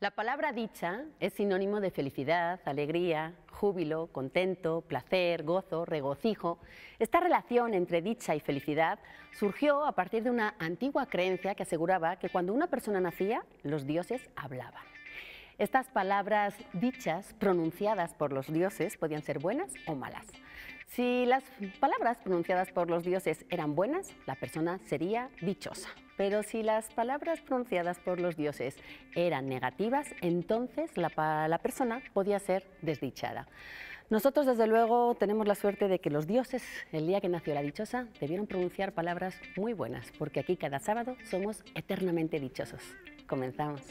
La palabra dicha es sinónimo de felicidad, alegría, júbilo, contento, placer, gozo, regocijo. Esta relación entre dicha y felicidad surgió a partir de una antigua creencia que aseguraba que cuando una persona nacía, los dioses hablaban. Estas palabras dichas, pronunciadas por los dioses, podían ser buenas o malas. Si las palabras pronunciadas por los dioses eran buenas, la persona sería dichosa. Pero si las palabras pronunciadas por los dioses eran negativas, entonces la, la, persona podía ser desdichada. Nosotros, desde luego, tenemos la suerte de que los dioses, el día que nació la dichosa, debieron pronunciar palabras muy buenas, porque aquí cada sábado somos eternamente dichosos. Comenzamos.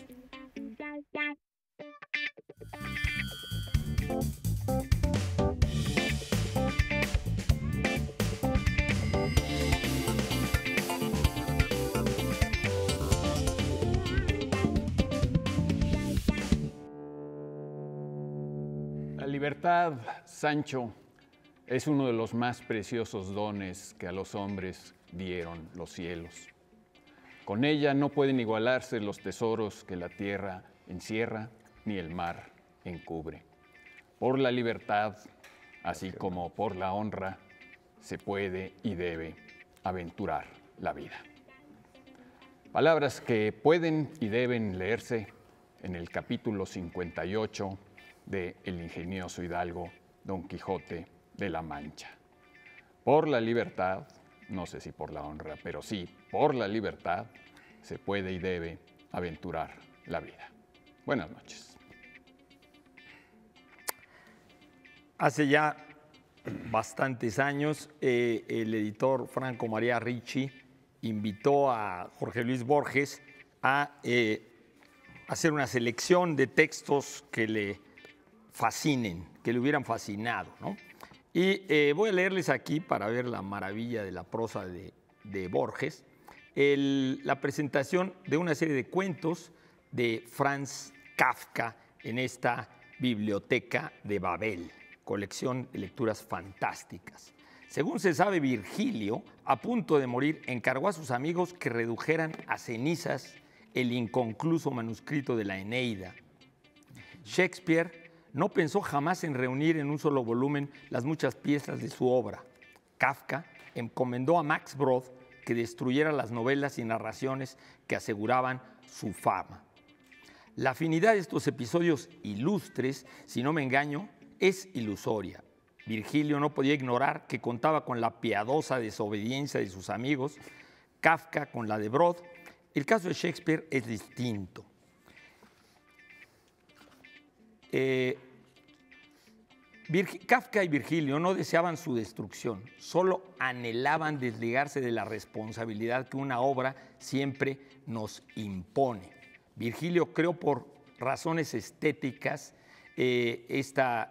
libertad, Sancho, es uno de los más preciosos dones que a los hombres dieron los cielos. Con ella no pueden igualarse los tesoros que la tierra encierra ni el mar encubre. Por la libertad, así como por la honra, se puede y debe aventurar la vida. Palabras que pueden y deben leerse en el capítulo 58 de el ingenioso hidalgo Don Quijote de la Mancha. Por la libertad, no sé si por la honra, pero sí, por la libertad se puede y debe aventurar la vida. Buenas noches. Hace ya bastantes años, eh, el editor Franco María Ricci invitó a Jorge Luis Borges a eh, hacer una selección de textos que le fascinen, que le hubieran fascinado. Y eh, voy a leerles aquí para ver la maravilla de la prosa de, Borges, la presentación de una serie de cuentos de Franz Kafka en esta biblioteca de Babel, colección de lecturas fantásticas. Según se sabe, Virgilio, a punto de morir, encargó a sus amigos que redujeran a cenizas el inconcluso manuscrito de la Eneida. Shakespeare no pensó jamás en reunir en un solo volumen las muchas piezas de su obra. Kafka encomendó a Max Brod que destruyera las novelas y narraciones que aseguraban su fama. La afinidad de estos episodios ilustres, si no me engaño, es ilusoria. Virgilio no podía ignorar que contaba con la piadosa desobediencia de sus amigos, Kafka con la de Brod. El caso de Shakespeare es distinto. Eh, Kafka y Virgilio no deseaban su destrucción, solo anhelaban desligarse de la responsabilidad que una obra siempre nos impone. Virgilio creo por razones estéticas eh,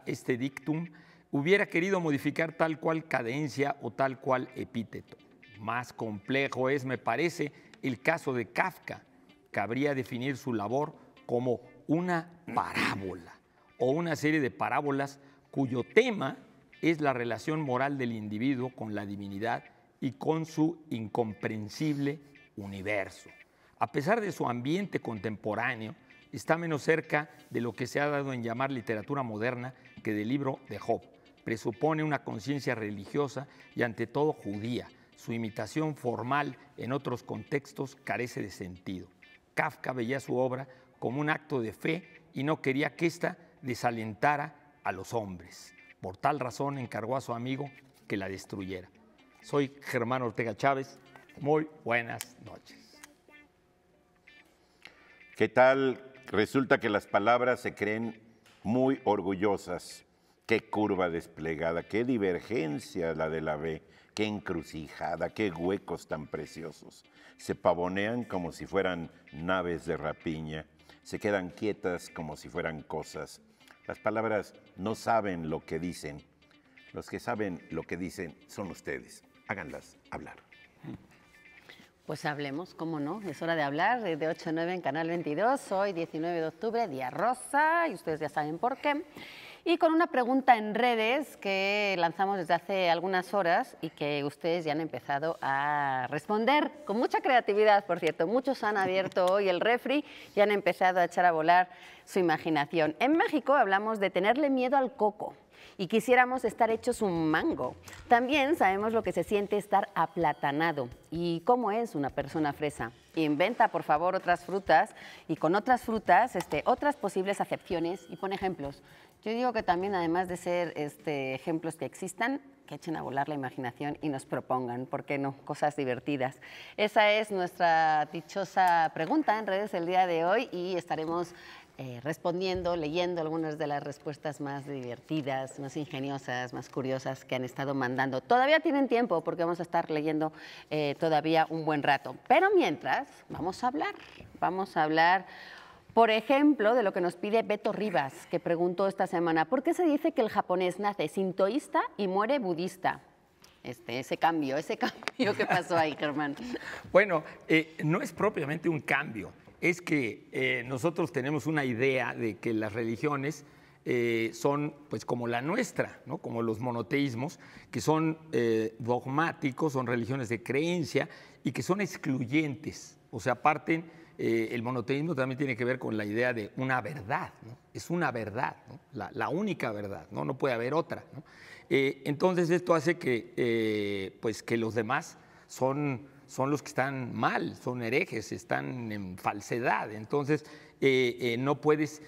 este dictum, hubiera querido modificar tal cual cadencia o tal cual epíteto. Más complejo es, me parece, el caso de Kafka. Cabría definir su labor como una parábola o una serie de parábolas cuyo tema es la relación moral del individuo con la divinidad y con su incomprensible universo. A pesar de su ambiente contemporáneo, está menos cerca de lo que se ha dado en llamar literatura moderna que del libro de Job. Presupone una conciencia religiosa y ante todo judía. Su imitación formal en otros contextos carece de sentido. Kafka veía su obra como un acto de fe y no quería que ésta desalentara a los hombres. Por tal razón encargó a su amigo que la destruyera. Soy Germán Ortega Chávez. Muy buenas noches. ¿Qué tal? Resulta que las palabras se creen muy orgullosas. Qué curva desplegada, qué divergencia la de la B, qué encrucijada, qué huecos tan preciosos. Se pavonean como si fueran naves de rapiña, se quedan quietas como si fueran cosas las palabras no saben lo que dicen. Los que saben lo que dicen son ustedes. Háganlas hablar. Pues hablemos, cómo no, es hora de hablar, de 8 a 9 en Canal 22, hoy 19 de octubre, día rosa, y ustedes ya saben por qué y con una pregunta en redes que lanzamos desde hace algunas horas y que ustedes ya han empezado a responder con mucha creatividad, por cierto. Muchos han abierto hoy el refri y han empezado a echar a volar su imaginación. En México hablamos de tenerle miedo al coco y quisiéramos estar hechos un mango. También sabemos lo que se siente estar aplatanado y cómo es una persona fresa. Inventa, por favor, otras frutas y con otras frutas, este, otras posibles acepciones y pon ejemplos. Yo digo que también, además de ser este, ejemplos que existan, que echen a volar la imaginación y nos propongan, ¿por qué no? Cosas divertidas. Esa es nuestra dichosa pregunta en redes el día de hoy y estaremos eh, respondiendo, leyendo algunas de las respuestas más divertidas, más ingeniosas, más curiosas que han estado mandando. Todavía tienen tiempo porque vamos a estar leyendo eh, todavía un buen rato. Pero mientras, vamos a hablar, vamos a hablar por ejemplo, de lo que nos pide Beto Rivas, que preguntó esta semana, ¿por qué se dice que el japonés nace sintoísta y muere budista? Este, ese cambio, ese cambio que pasó ahí, Germán. bueno, eh, no es propiamente un cambio, es que eh, nosotros tenemos una idea de que las religiones eh, son pues como la nuestra, ¿no? como los monoteísmos, que son dogmáticos, son religiones de creencia y que son excluyentes, o sea, parten eh, el monoteísmo también tiene que ver con la idea de una verdad, es una verdad, la, única verdad, no, no puede haber otra. Eh, entonces esto hace que, eh, pues que los demás son, son los que están mal, son herejes, están en falsedad, entonces no puedes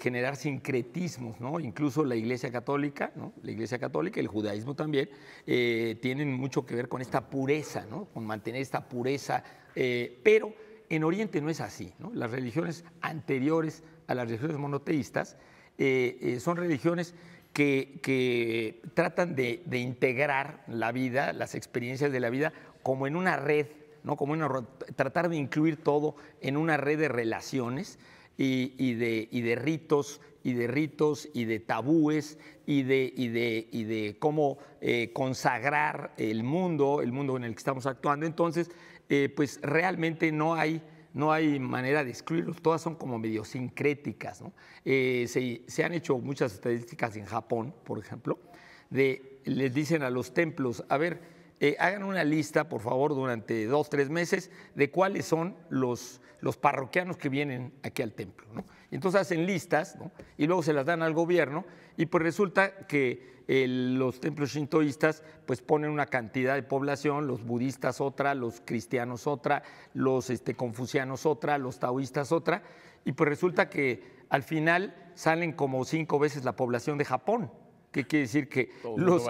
generar sincretismos, ¿no? incluso la Iglesia Católica, la Iglesia Católica, el judaísmo también, tienen mucho que ver con esta pureza, con mantener esta pureza, pero en Oriente no es así. Las religiones anteriores a las religiones monoteístas eh, eh, son religiones que, tratan de, integrar la vida, las experiencias de la vida, como en una red, ¿no? como en tratar de incluir todo en una red de relaciones y, de, de ritos y de ritos y de tabúes y de, y de, de cómo eh, consagrar el mundo, el mundo en el que estamos actuando. Entonces, eh, pues realmente no hay, manera de excluirlos, todas son como medio sincréticas. Eh, se, han hecho muchas estadísticas en Japón, por ejemplo, de, les dicen a los templos, a ver, eh, hagan una lista, por favor, durante dos, tres meses de cuáles son los, los parroquianos que vienen aquí al templo. Entonces hacen listas y luego se las dan al gobierno y pues resulta que eh, los templos shintoístas pues ponen una cantidad de población, los budistas otra, los cristianos otra, los este, confucianos otra, los taoístas otra, y pues resulta que al final salen como cinco veces la población de Japón. ¿Qué quiere decir que los,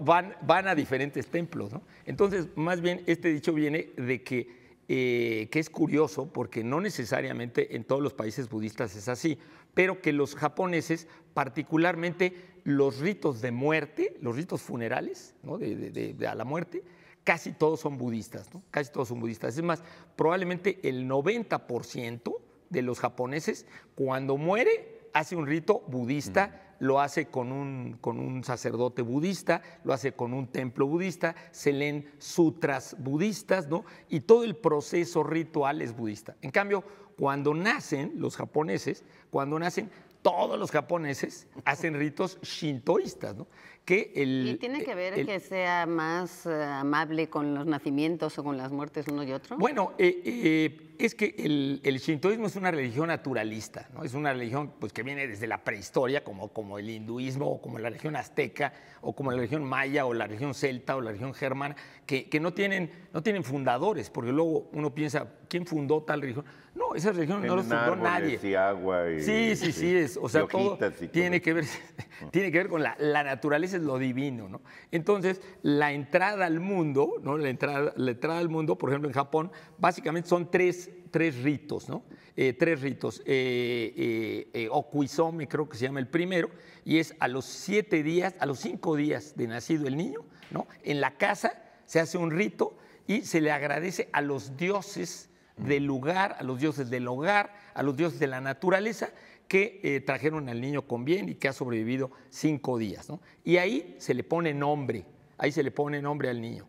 van, van a diferentes templos? ¿no? Entonces, más bien, este dicho viene de que eh, que es curioso porque no necesariamente en todos los países budistas es así, pero que los japoneses, particularmente los ritos de muerte, los ritos funerales, de, a la muerte, casi todos son budistas, casi todos son budistas. Es más, probablemente el 90% de los japoneses, cuando muere, hace un rito budista lo hace con un, con un sacerdote budista, lo hace con un templo budista, se leen sutras budistas, ¿no? Y todo el proceso ritual es budista. En cambio, cuando nacen los japoneses, cuando nacen, todos los japoneses hacen ritos shintoístas, ¿no? Que ¿Y tiene que ver que sea más eh, amable con los nacimientos o con las muertes uno y otro? Bueno, eh, eh, es que el, shintoísmo es una religión naturalista, ¿no? Es una religión pues, que viene desde la prehistoria, como, como el hinduismo, o como la religión azteca, o como la religión maya, o la religión celta, o la religión germana, que, no, tienen, no tienen fundadores, porque luego uno piensa, ¿quién fundó tal religión? No, esa religión no lo fundó nadie. agua y, sí, sí, sí, es, o sea, todo, tiene que ver, tiene que ver con la, la, naturaleza es lo divino, ¿no? Entonces, la entrada al mundo, ¿no? La entrada, la al mundo, por ejemplo, en Japón, básicamente son tres, tres ritos, ¿no? Eh, tres ritos. Eh, eh, eh creo que se llama el primero, y es a los siete días, a los cinco días de nacido el niño, ¿no? En la casa se hace un rito y se le agradece a los dioses del lugar, a los dioses del hogar, a los dioses de la naturaleza, que eh, trajeron al niño con bien y que ha sobrevivido cinco días. Y ahí se le pone nombre, ahí se le pone nombre al niño.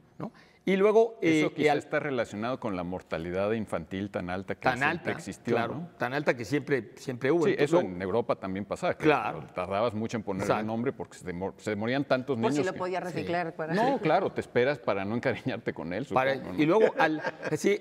Y luego. Eh, eso quizá está relacionado con la mortalidad infantil tan alta que siempre existió. tan alta que siempre, siempre hubo. eso en Europa también pasaba. claro. Tardabas mucho en poner nombre porque se, demoraban morían tantos meses. niños. Por si lo podía reciclar. No, claro, te esperas para no encariñarte con él. Y luego al,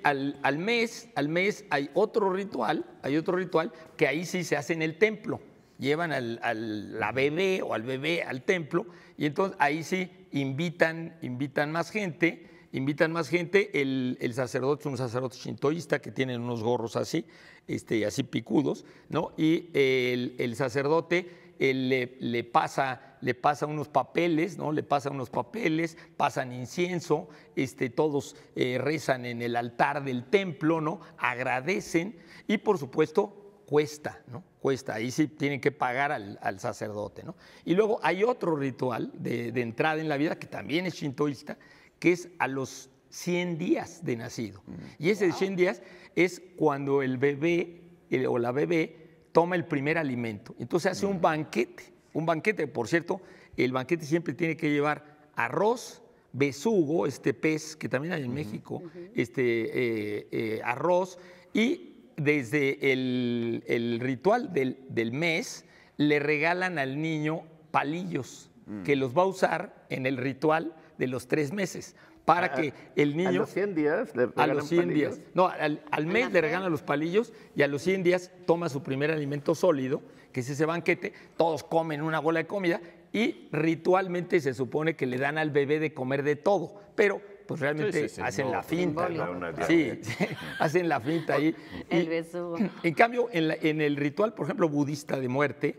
al, mes, al mes hay otro ritual, hay otro ritual que ahí sí se hace en el templo. Llevan al, la bebé o al bebé al templo y entonces ahí sí invitan, invitan más gente invitan más gente. El, sacerdote es un sacerdote shintoísta que tiene unos gorros así, este, así picudos, ¿no? Y el, sacerdote le, pasa, le pasa unos papeles, ¿no? Le pasa unos papeles, pasan incienso, este, todos eh, rezan en el altar del templo, ¿no? Agradecen y por supuesto cuesta, ¿no? Cuesta, ahí sí tienen que pagar al, sacerdote, ¿no? Y luego hay otro ritual de, de, entrada en la vida que también es shintoísta, que es a los 100 días de nacido. Mm. Y ese 100 días es cuando el bebé o la bebé toma el primer alimento. Entonces hace un mm. banquete, un banquete, por cierto, el banquete siempre tiene que llevar arroz, besugo, este pez que también hay en mm. México, este eh, eh, arroz, y desde el, ritual del, mes le regalan al niño palillos que los va a usar en el ritual de los tres meses para ah, que el niño... A los 100 días A los 100 días. No, al, mes le regalan los palillos y a los 100 días toma su primer alimento sólido, que es ese banquete. Todos comen una bola de comida y ritualmente se supone que le dan al bebé de comer de todo, pero pues realmente hacen, la pues, finta, sí, hacen la finta ahí. El beso. En cambio, en, el ritual, por ejemplo, budista de muerte,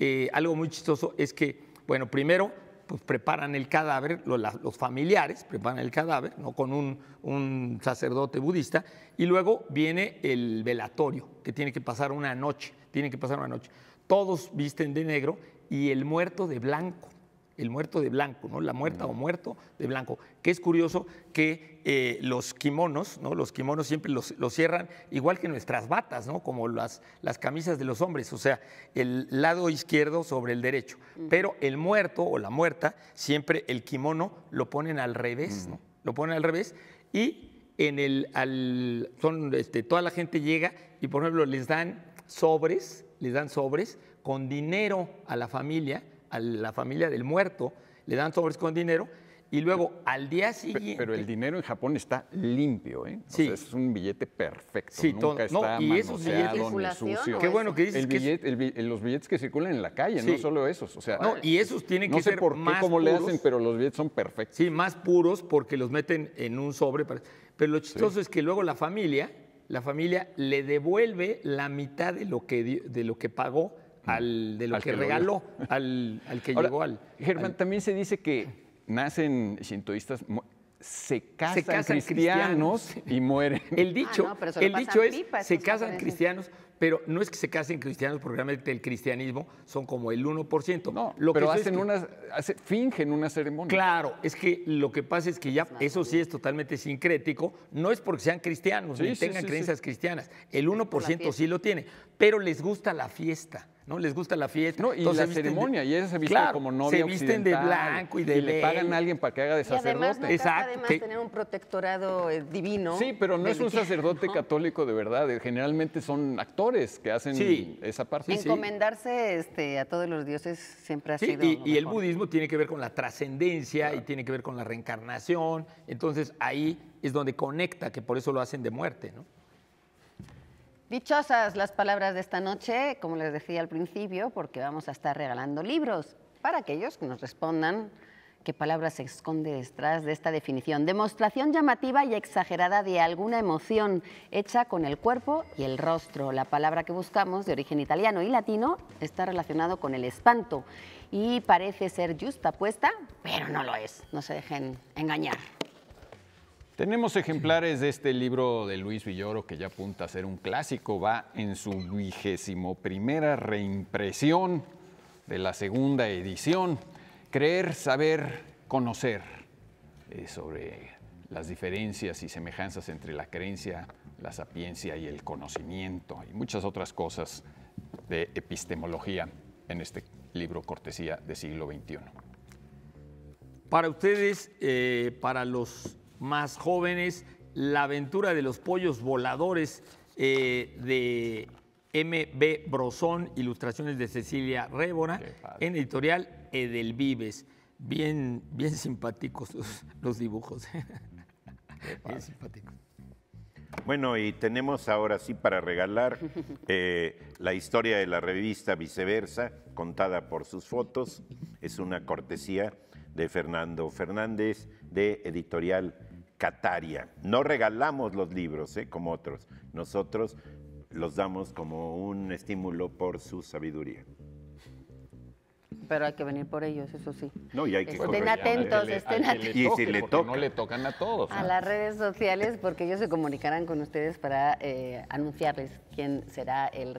eh, algo muy chistoso es que, bueno, primero pues preparan el cadáver, los familiares preparan el cadáver, ¿no? con un, sacerdote budista, y luego viene el velatorio, que tiene que pasar una noche, tiene que pasar una noche. Todos visten de negro y el muerto de blanco el muerto de blanco, ¿no? La muerta o muerto de blanco. Que es curioso que eh, los kimonos, ¿no? Los kimonos siempre los, cierran, igual que nuestras batas, ¿no? Como las, las camisas de los hombres, o sea, el lado izquierdo sobre el derecho. Pero el muerto o la muerta, siempre el kimono lo ponen al revés, ¿no? Lo ponen al revés y en el, al, son, este, toda la gente llega y, por ejemplo, les dan sobres, les dan sobres con dinero a la familia a la familia del muerto, le dan sobres con dinero y luego al día siguiente. Pero el dinero en Japón está limpio, ¿eh? Sí. es un billete perfecto. Sí, nunca está no, y ni sucio. Qué bueno que dices el billete, los billetes que circulan en la calle, no solo esos. O sea, no, y esos tienen que ser. No sé por qué, cómo le hacen, pero los billetes son perfectos. Sí, más puros porque los meten en un sobre. Pero lo chistoso es que luego la familia, la familia le devuelve la mitad de lo que, de lo que pagó al de lo que, regaló, al, que llegó al. Germán, también se dice que nacen shintoístas. Se casan, cristianos, y mueren. El dicho, ah, el dicho es, se casan cristianos, pero no es que se casen cristianos, porque realmente el cristianismo son como el 1%. No, lo pero hacen una fingen una ceremonia. Claro, es que lo que pasa es que ya, eso sí es totalmente sincrético, no es porque sean cristianos, ni tengan creencias cristianas, el 1% sí lo tiene, pero les gusta la fiesta. ¿no? Les gusta la fiesta. No, y la ceremonia, y esa se viste como novia Se visten de blanco y de le pagan a alguien para que haga de sacerdote. Y además, tener un protectorado eh, divino. Sí, pero no es un sacerdote católico de verdad. Eh, generalmente son actores que hacen esa parte. Encomendarse este, a todos los dioses siempre ha sido. Y, y el budismo tiene que ver con la trascendencia y tiene que ver con la reencarnación. Entonces ahí es donde conecta, que por eso lo hacen de muerte, ¿no? Dichosas las palabras de esta noche, como les decía al principio, porque vamos a estar regalando libros para aquellos que nos respondan qué palabra se esconde detrás de esta definición. Demostración llamativa y exagerada de alguna emoción hecha con el cuerpo y el rostro. La palabra que buscamos, de origen italiano y latino, está relacionado con el espanto y parece ser justa puesta, pero no lo es. No se dejen engañar. Tenemos ejemplares de este libro de Luis Villoro que ya apunta a ser un clásico, va en su vigésimo primera reimpresión de la segunda edición. Creer, saber, conocer eh, sobre las diferencias y semejanzas entre la creencia, la sapiencia y el conocimiento y muchas otras cosas de epistemología en este libro cortesía de siglo XXI. Para ustedes, eh, para los más jóvenes, la aventura de los pollos voladores eh, de MB Brosón, ilustraciones de Cecilia Révora, en editorial Edelvives. Bien, bien simpáticos los, dibujos. bien simpáticos. Bueno, y tenemos ahora sí para regalar eh, la historia de la revista Viceversa, contada por sus fotos. Es una cortesía de Fernando Fernández de Editorial Cataria. No regalamos los libros, ¿eh? como otros. Nosotros los damos como un estímulo por su sabiduría. Pero hay que venir por ellos, eso sí. No, y hay que estén atentos, estén atentos. Y si le tocan. No le tocan a todos. A las redes sociales, porque ellos se comunicarán con ustedes para eh, anunciarles quién será el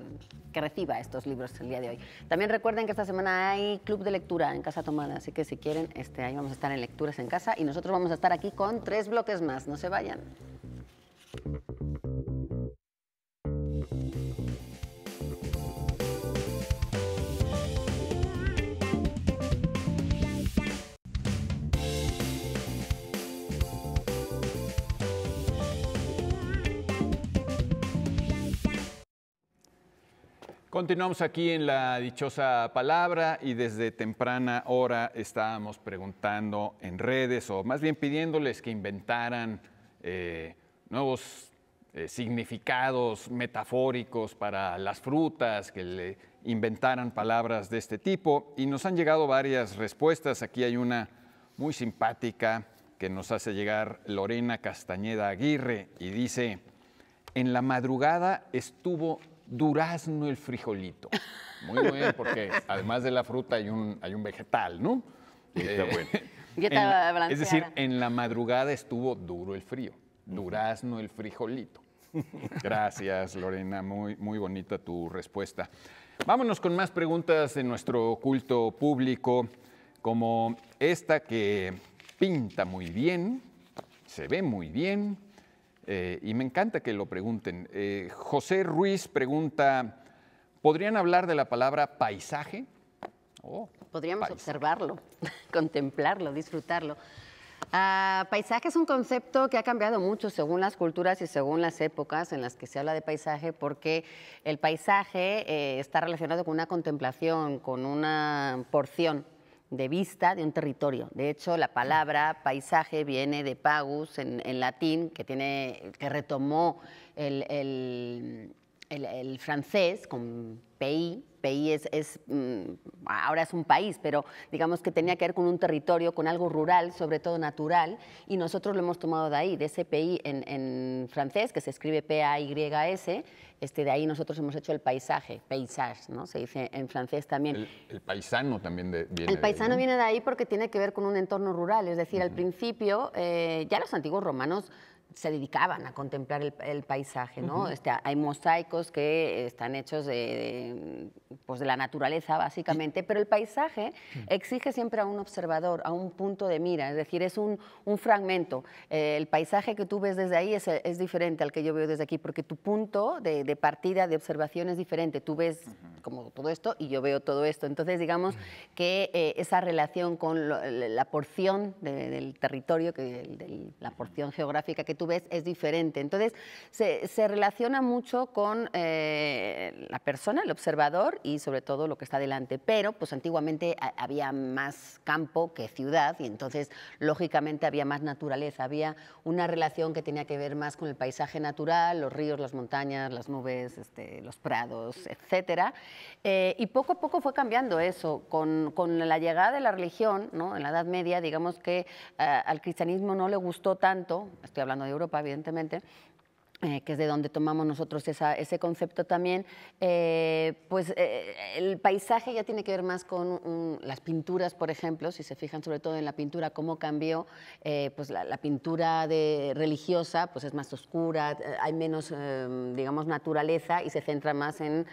que reciba estos libros el día de hoy. También recuerden que esta semana hay club de lectura en Casa Tomada, así que si quieren, este, ahí vamos a estar en Lecturas en Casa y nosotros vamos a estar aquí con tres bloques más. No se vayan. Continuamos aquí en la dichosa palabra y desde temprana hora estábamos preguntando en redes o más bien pidiéndoles que inventaran eh, nuevos eh, significados metafóricos para las frutas, que le inventaran palabras de este tipo y nos han llegado varias respuestas. Aquí hay una muy simpática que nos hace llegar Lorena Castañeda Aguirre y dice, en la madrugada estuvo durazno el frijolito. Muy bien, porque además de la fruta hay un, hay un vegetal, ¿no? Eh, es decir, en la madrugada estuvo duro el frío, durazno el frijolito. Gracias, Lorena, muy, muy bonita tu respuesta. Vámonos con más preguntas de nuestro culto público, como esta que pinta muy bien, se ve muy bien, eh, y me encanta que lo pregunten. Eh, José Ruiz pregunta, ¿podrían hablar de la palabra paisaje? Oh, Podríamos observarlo, contemplarlo, disfrutarlo. Ah, paisaje es un concepto que ha cambiado mucho según las culturas y según las épocas en las que se habla de paisaje, porque el paisaje eh, está relacionado con una contemplación, con una porción de vista de un territorio. De hecho, la palabra paisaje viene de pagus en, latín, que, tiene, que retomó el el, francés con PI, PI es, mm, ahora es un país, pero digamos que tenía que ver con un territorio, con algo rural, sobre todo natural, y nosotros lo hemos tomado de ahí, de ese PI en, francés, que se escribe P-A-Y-S, este, de ahí nosotros hemos hecho el paisaje, paysage, ¿no? Se dice en francés también. El, paisano también de, viene El paisano viene de ahí porque tiene que ver con un entorno rural, es decir, al principio, eh, ya los antiguos romanos se dedicaban a contemplar el, paisaje, ¿no? Este, hay mosaicos que están hechos de, pues de la naturaleza, básicamente, pero el paisaje exige siempre a un observador, a un punto de mira, es decir, es un, fragmento. Eh, el paisaje que tú ves desde ahí es, diferente al que yo veo desde aquí, porque tu punto de, partida, de observación es diferente. Tú ves como todo esto y yo veo todo esto. Entonces, digamos que eh, esa relación con la porción del territorio, que, la porción geográfica que tú ves es diferente. Entonces, se, se relaciona mucho con eh, la persona, el observador y sobre todo lo que está delante. Pero, pues antiguamente había más campo que ciudad y entonces, lógicamente, había más naturaleza, había una relación que tenía que ver más con el paisaje natural, los ríos, las montañas, las nubes, este, los prados, etcétera. Eh, y poco a poco fue cambiando eso. Con, con, la llegada de la religión, ¿no? en la Edad Media, digamos que eh, al cristianismo no le gustó tanto, estoy hablando de Europa, evidentemente, eh, que es de donde tomamos nosotros ese concepto también, eh, pues eh, el paisaje ya tiene que ver más con las pinturas, por ejemplo, si se fijan sobre todo en la pintura, cómo cambió, pues la, pintura de, religiosa pues es más oscura, hay menos, digamos, naturaleza y se centra más en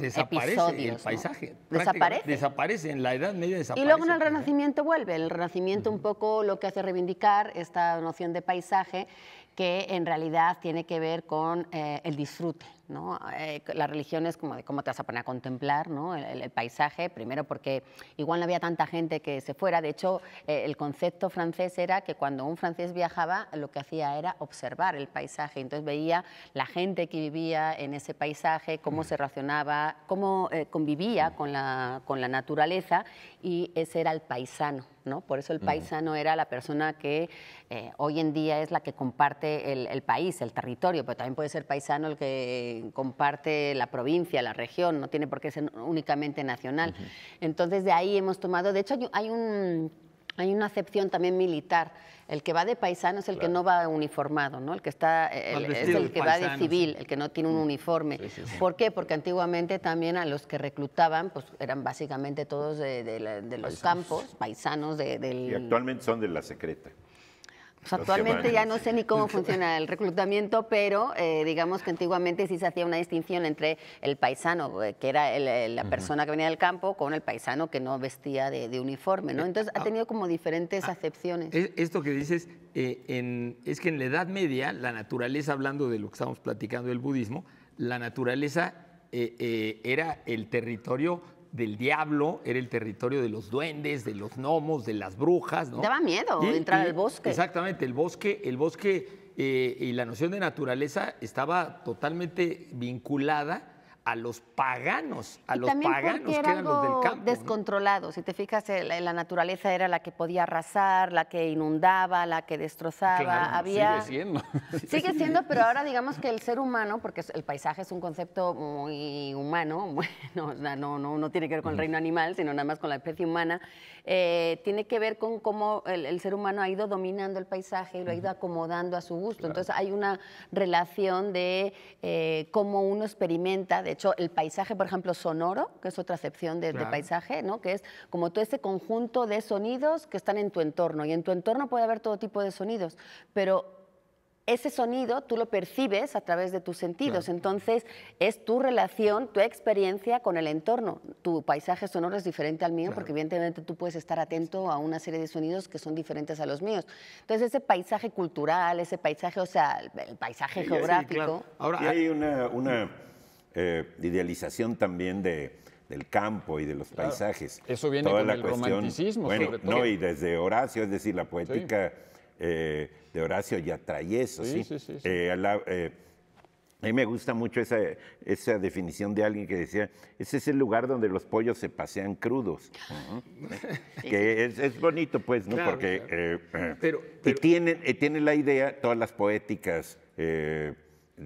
desaparece el paisaje. Desaparece. Desaparece, en la Edad Media desaparece. Y luego en el Renacimiento vuelve, el Renacimiento un poco lo que hace reivindicar esta noción de paisaje que en realidad tiene que ver con eh, el disfrute, ¿no? Eh, la religión es como de cómo te vas a poner a contemplar, El, paisaje, primero porque igual no había tanta gente que se fuera, de hecho eh, el concepto francés era que cuando un francés viajaba lo que hacía era observar el paisaje, entonces veía la gente que vivía en ese paisaje, cómo se relacionaba, cómo eh, convivía con la, con la naturaleza y ese era el paisano. ¿no? Por eso el paisano era la persona que eh, hoy en día es la que comparte el, el país, el territorio, pero también puede ser paisano el que comparte la provincia, la región, no tiene por qué ser únicamente nacional. Entonces de ahí hemos tomado, de hecho hay hay una acepción también militar. El que va de paisano es el que no va uniformado, ¿no? El que está el, es el que va de civil, el que no tiene un uniforme. ¿Por qué? Porque antiguamente también a los que reclutaban, pues eran básicamente todos de, los campos, paisanos Y actualmente son de la secreta actualmente ya no sé ni cómo funciona el reclutamiento, pero eh, digamos que antiguamente sí se hacía una distinción entre el paisano, eh, que era eh, la persona que venía del campo, con el paisano que no vestía de, uniforme, ¿no? Entonces ha ah, tenido como diferentes ah, acepciones. Esto que dices es que en la Edad Media, la naturaleza, hablando de lo que estamos platicando del budismo, la naturaleza era el territorio del diablo, era el territorio de los duendes, de los gnomos, de las brujas. ¿no? Daba miedo entrar al bosque. Exactamente, el bosque, el bosque eh, y la noción de naturaleza estaba totalmente vinculada a los paganos, a los paganos que eran los del campo. Descontrolado, si te fijas, eh, la, naturaleza era la que podía arrasar, la que inundaba, la que destrozaba. Claro, Sigue siendo. Sigue siendo, pero ahora digamos que el ser humano, porque el paisaje es un concepto muy humano, no, tiene que ver con el reino animal, sino nada más con la especie humana, eh, tiene que ver con cómo el, ser humano ha ido dominando el paisaje y lo ha ido acomodando a su gusto. Entonces hay una relación de eh, cómo uno experimenta de hecho, el paisaje, por ejemplo, sonoro, que es otra acepción de, paisaje, ¿no? que es como todo ese conjunto de sonidos que están en tu entorno. Y en tu entorno puede haber todo tipo de sonidos, pero ese sonido tú lo percibes a través de tus sentidos. Entonces, es tu relación, tu experiencia con el entorno. Tu paisaje sonoro es diferente al mío porque evidentemente tú puedes estar atento a una serie de sonidos que son diferentes a los míos. Entonces, ese paisaje cultural, ese paisaje, o sea, el paisaje geográfico. Ahora, hay una eh, idealización también de, del campo y de los paisajes. Eso viene con el romanticismo, sobre todo. No, y desde Horacio, es decir, la poética eh, de Horacio ya trae eso, ¿sí? sí, sí eh, a mí me gusta mucho esa, definición de alguien que decía, ese es el lugar donde los pollos se pasean crudos. que es, bonito, pues, ¿no? Porque... Pero, Y tienen, la idea, todas las poéticas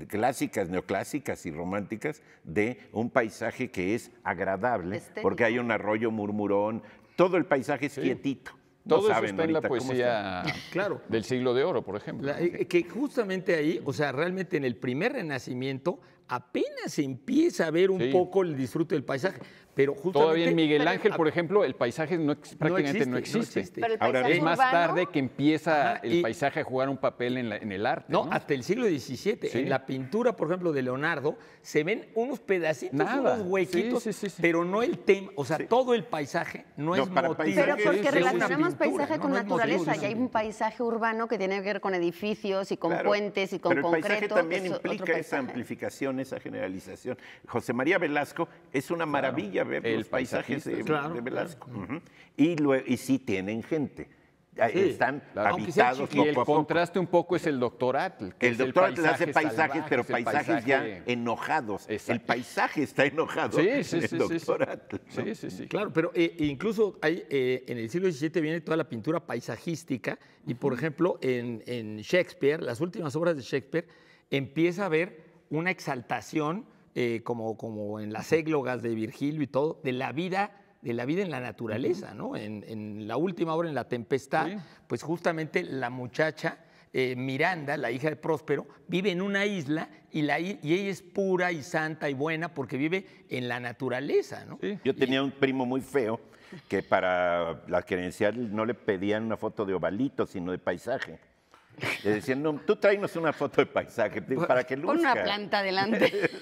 clásicas, neoclásicas y románticas de un paisaje que es agradable, porque hay un arroyo murmurón, todo el paisaje es quietito. todo saben eso está en la poesía claro. del siglo de oro, por ejemplo. Eh, que justamente ahí, o sea, realmente en el primer renacimiento apenas empieza a ver un poco el disfrute del paisaje. Pero Todavía en Miguel Ángel, por ejemplo, el paisaje no, prácticamente no existe. Ahora es más tarde que empieza el paisaje a jugar un papel en, el arte. No, hasta el siglo XVII. En la pintura, por ejemplo, de Leonardo, se ven unos pedacitos, unos huequitos, pero no el tema. O sea, todo el paisaje no, es motivo. Pero porque relacionamos paisaje con naturaleza. y hay un paisaje urbano que tiene que ver con edificios y con puentes y con pero concreto. El paisaje también implica esa amplificación, esa generalización. José María Velasco es una maravilla ver el los de, Velasco. y, lo, sí tienen gente. Ah, están habitados y el contraste un poco es el doctor el doctor hace paisajes, pero paisajes ya enojados. El paisaje está enojado. sí. Claro, pero eh, incluso hay, eh, en el siglo XVII viene toda la pintura paisajística y, por ejemplo, en, en Shakespeare, las últimas obras de Shakespeare, empieza a ver una exaltación eh, como, como en las églogas de Virgilio y todo, de la vida de la vida en la naturaleza, ¿no? En, la última hora, en la tempestad, pues justamente la muchacha eh, Miranda, la hija de Próspero, vive en una isla y, la, y ella es pura y santa y buena porque vive en la naturaleza, ¿no? Yo tenía un primo muy feo que para la credencial no le pedían una foto de ovalito, sino de paisaje. Le decían, tú tráenos una foto de paisaje pues, para que luzca. Con una planta adelante.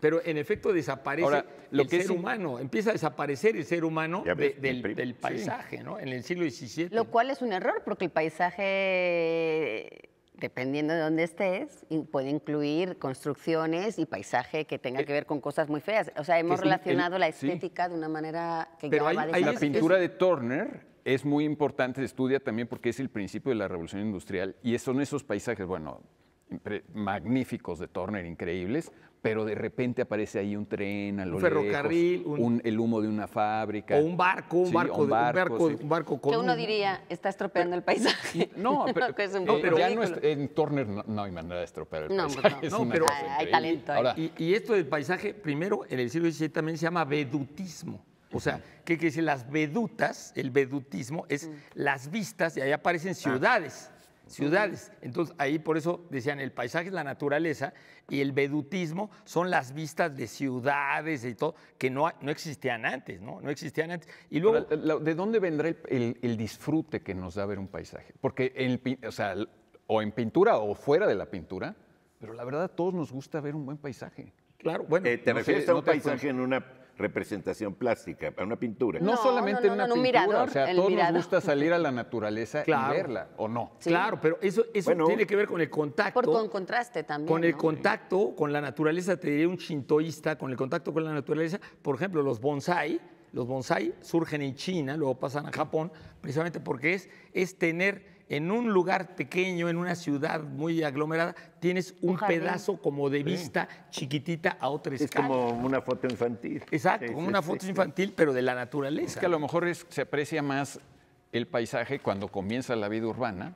pero en efecto desaparece el ser humano, empieza a desaparecer el ser humano del, paisaje, ¿no? En el siglo XVII. Lo cual es un error, porque el paisaje dependiendo de dónde estés, puede incluir construcciones y paisaje que tenga eh, que ver con cosas muy feas. O sea, hemos relacionado la estética de una manera que no va a va hay la pintura de Turner es muy importante, se estudia también porque es el principio de la revolución industrial y son esos paisajes, bueno, magníficos de Turner, increíbles, pero de repente aparece ahí un tren, a lo un ferrocarril, un, el humo de una fábrica. O un barco, un barco, de un barco, con Que uno diría, está estropeando el paisaje. No, pero, que es un eh, eh, ya no es, en Turner no, hay manera de estropear el paisaje. Pues no, pero hay talento. y, esto del paisaje, primero, en el siglo XVI también se llama vedutismo. O sea, ¿qué quiere decir? Las vedutas, el vedutismo es mm. las vistas, y ahí aparecen ah. ciudades ciudades. Entonces, ahí por eso decían, el paisaje es la naturaleza y el vedutismo son las vistas de ciudades y todo, que no, no existían antes, ¿no? No existían antes. Y luego... ¿De dónde vendrá el, disfrute que nos da ver un paisaje? Porque, en, o sea, o en pintura o fuera de la pintura, pero la verdad a todos nos gusta ver un buen paisaje. Claro, bueno. Eh, ¿Te refieres a un paisaje en una representación plástica, a una pintura. No, solamente en una pintura, o sea, a todos nos gusta salir a la naturaleza y verla, ¿o no? Claro, pero eso, eso tiene que ver con el contacto. Por, con contraste también. Con el contacto con la naturaleza, te diría un shintoísta, con el contacto con la naturaleza, por ejemplo, los bonsai, los bonsai surgen en China, luego pasan a Japón, precisamente porque es, es tener en un lugar pequeño, en una ciudad muy aglomerada, tienes un, pedazo como de vista chiquitita a otra escala. Es como una foto infantil. Exacto, como una foto infantil, pero de la naturaleza. Es que a lo mejor se aprecia más el paisaje cuando comienza la vida urbana,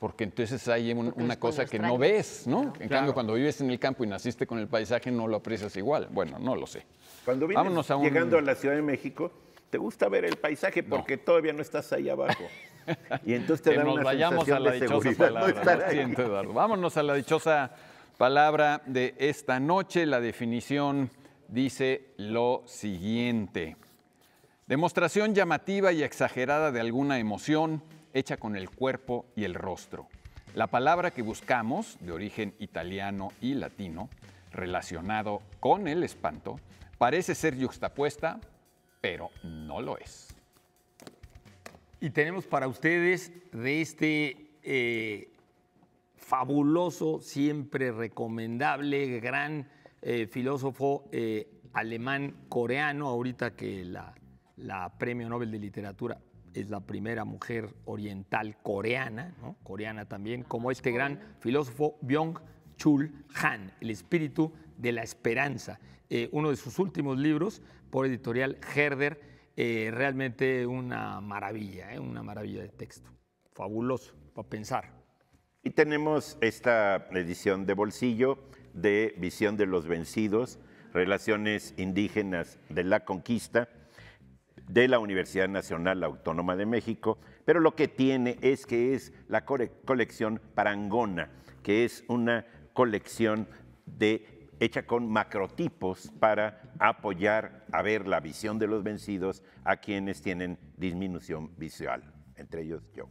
porque entonces hay una cosa que no ves, ¿no? en cambio, cuando vives en el campo y naciste con el paisaje, no lo aprecias igual. Bueno, no lo sé. Cuando vienes llegando a la Ciudad de México, te gusta ver el paisaje porque todavía no estás ahí abajo. Y entonces te que nos vayamos a la dichosa palabra. Vámonos a la dichosa palabra de esta noche. La definición dice lo siguiente. Demostración llamativa y exagerada de alguna emoción hecha con el cuerpo y el rostro. La palabra que buscamos, de origen italiano y latino, relacionado con el espanto, parece ser yuxtapuesta, pero no lo es. Y tenemos para ustedes de este eh, fabuloso, siempre recomendable, gran eh, filósofo eh, alemán-coreano, ahorita que la, la, Premio Nobel de Literatura es la primera mujer oriental coreana, coreana también, como ah, este gran filósofo Byung-Chul Han, El espíritu de la esperanza, uno de sus últimos libros por editorial Herder eh, realmente una maravilla, ¿eh? una maravilla de texto. Fabuloso, para pensar. Y tenemos esta edición de bolsillo de Visión de los Vencidos, Relaciones Indígenas de la Conquista, de la Universidad Nacional Autónoma de México, pero lo que tiene es que es la colección Parangona, que es una colección de hecha con macrotipos para apoyar a ver la visión de los vencidos a quienes tienen disminución visual, entre ellos yo.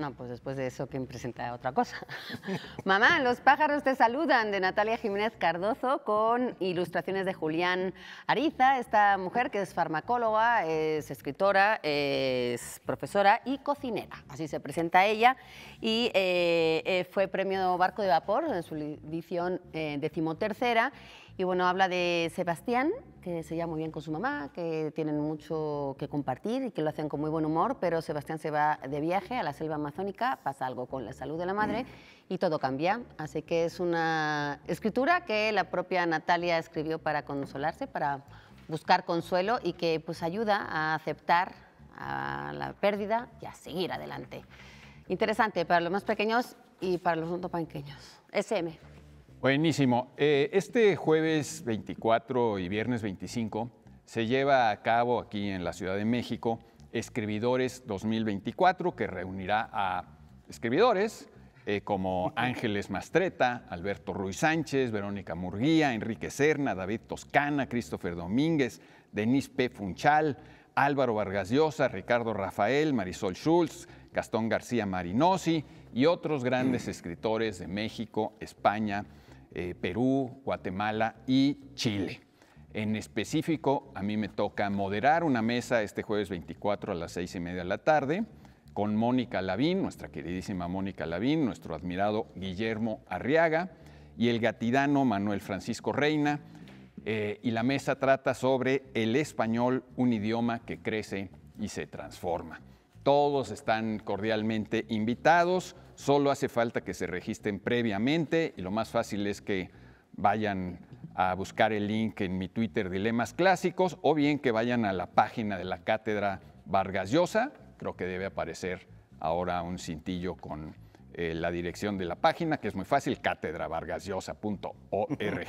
No, pues después de eso, ¿quién presenta otra cosa? Mamá, los pájaros te saludan, de Natalia Jiménez Cardozo, con ilustraciones de Julián Ariza, esta mujer que es farmacóloga, es escritora, es profesora y cocinera. Así se presenta ella. Y eh, eh, fue premio Barco de Vapor en su edición eh, decimotercera y bueno, habla de Sebastián, que se lleva muy bien con su mamá, que tienen mucho que compartir y que lo hacen con muy buen humor, pero Sebastián se va de viaje a la selva amazónica, pasa algo con la salud de la madre y todo cambia. Así que es una escritura que la propia Natalia escribió para consolarse, para buscar consuelo y que pues ayuda a aceptar a la pérdida y a seguir adelante. Interesante para los más pequeños y para los no tan pequeños. SM. Buenísimo. Eh, este jueves 24 y viernes 25 se lleva a cabo aquí en la Ciudad de México Escribidores 2024, que reunirá a escribidores eh, como Ángeles Mastreta, Alberto Ruiz Sánchez, Verónica Murguía, Enrique Serna, David Toscana, Christopher Domínguez, Denis P. Funchal, Álvaro Vargas Llosa, Ricardo Rafael, Marisol Schulz, Gastón García Marinosi y otros grandes mm. escritores de México, España, eh, Perú, Guatemala y Chile. En específico, a mí me toca moderar una mesa este jueves 24 a las seis y media de la tarde con Mónica Lavín, nuestra queridísima Mónica Lavín, nuestro admirado Guillermo Arriaga y el gatidano Manuel Francisco Reina. Eh, y la mesa trata sobre el español, un idioma que crece y se transforma. Todos están cordialmente invitados. Solo hace falta que se registren previamente y lo más fácil es que vayan a buscar el link en mi Twitter Dilemas Clásicos o bien que vayan a la página de la Cátedra Vargas Llosa. Creo que debe aparecer ahora un cintillo con eh, la dirección de la página, que es muy fácil, catedravargasllosa.org